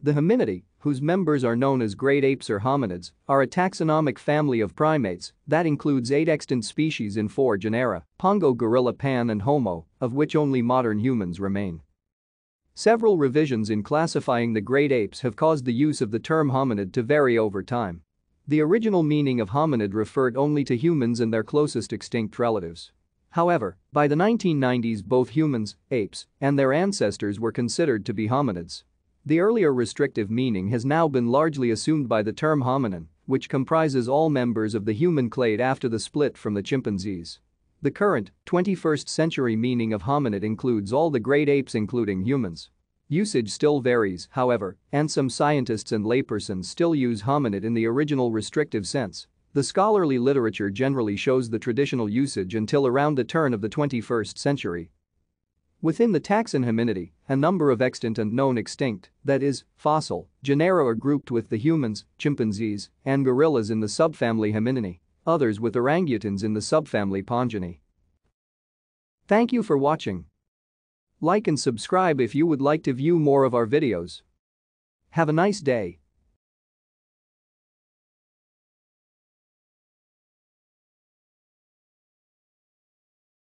The hominidae, whose members are known as great apes or hominids, are a taxonomic family of primates that includes eight extant species in four genera, Pongo gorilla Pan and Homo, of which only modern humans remain. Several revisions in classifying the great apes have caused the use of the term hominid to vary over time. The original meaning of hominid referred only to humans and their closest extinct relatives. However, by the 1990s both humans, apes, and their ancestors were considered to be hominids. The earlier restrictive meaning has now been largely assumed by the term hominin, which comprises all members of the human clade after the split from the chimpanzees. The current, 21st century meaning of hominid includes all the great apes including humans. Usage still varies, however, and some scientists and laypersons still use hominid in the original restrictive sense. The scholarly literature generally shows the traditional usage until around the turn of the 21st century. Within the taxon Hominidae, a number of extant and known extinct, that is, fossil, genera are grouped with the humans, chimpanzees, and gorillas in the subfamily Hominini; others with orangutans in the subfamily Pongini. Thank you for watching. Like and subscribe if you would like to view more of our videos. Have a nice day.